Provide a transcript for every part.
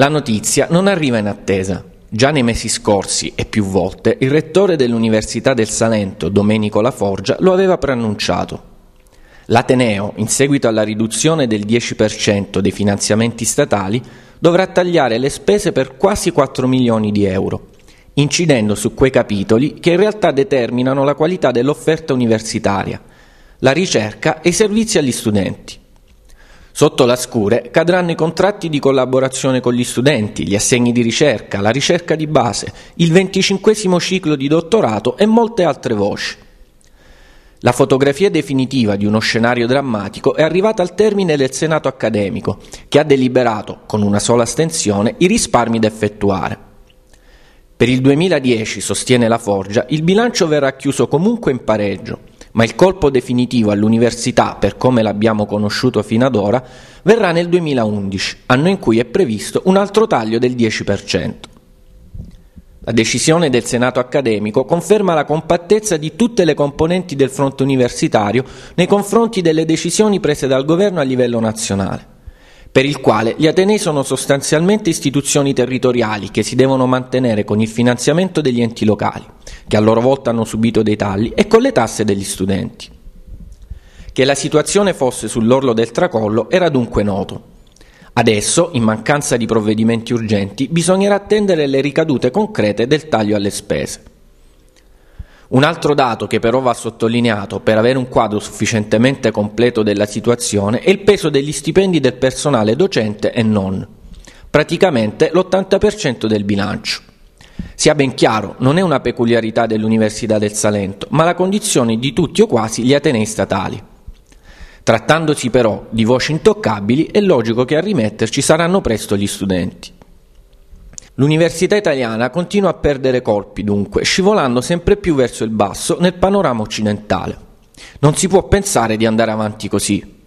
La notizia non arriva in attesa. Già nei mesi scorsi e più volte il rettore dell'Università del Salento, Domenico La Forgia, lo aveva preannunciato. L'Ateneo, in seguito alla riduzione del 10% dei finanziamenti statali, dovrà tagliare le spese per quasi 4 milioni di euro, incidendo su quei capitoli che in realtà determinano la qualità dell'offerta universitaria, la ricerca e i servizi agli studenti. Sotto la Scure cadranno i contratti di collaborazione con gli studenti, gli assegni di ricerca, la ricerca di base, il venticinquesimo ciclo di dottorato e molte altre voci. La fotografia definitiva di uno scenario drammatico è arrivata al termine del Senato accademico, che ha deliberato, con una sola astensione, i risparmi da effettuare. Per il 2010, sostiene la Forgia, il bilancio verrà chiuso comunque in pareggio ma il colpo definitivo all'università, per come l'abbiamo conosciuto fino ad ora, verrà nel 2011, anno in cui è previsto un altro taglio del 10%. La decisione del Senato accademico conferma la compattezza di tutte le componenti del fronte universitario nei confronti delle decisioni prese dal governo a livello nazionale, per il quale gli Atenei sono sostanzialmente istituzioni territoriali che si devono mantenere con il finanziamento degli enti locali che a loro volta hanno subito dei tagli, e con le tasse degli studenti. Che la situazione fosse sull'orlo del tracollo era dunque noto. Adesso, in mancanza di provvedimenti urgenti, bisognerà attendere le ricadute concrete del taglio alle spese. Un altro dato che però va sottolineato per avere un quadro sufficientemente completo della situazione è il peso degli stipendi del personale docente e non, praticamente l'80% del bilancio. Sia ben chiaro, non è una peculiarità dell'Università del Salento, ma la condizione di tutti o quasi gli atenei statali. Trattandosi però di voci intoccabili, è logico che a rimetterci saranno presto gli studenti. L'università italiana continua a perdere colpi, dunque, scivolando sempre più verso il basso nel panorama occidentale. Non si può pensare di andare avanti così.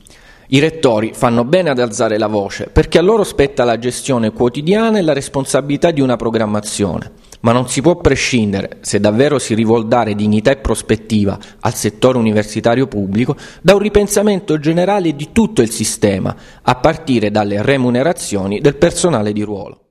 I rettori fanno bene ad alzare la voce perché a loro spetta la gestione quotidiana e la responsabilità di una programmazione, ma non si può prescindere, se davvero si rivuol dare dignità e prospettiva al settore universitario pubblico, da un ripensamento generale di tutto il sistema, a partire dalle remunerazioni del personale di ruolo.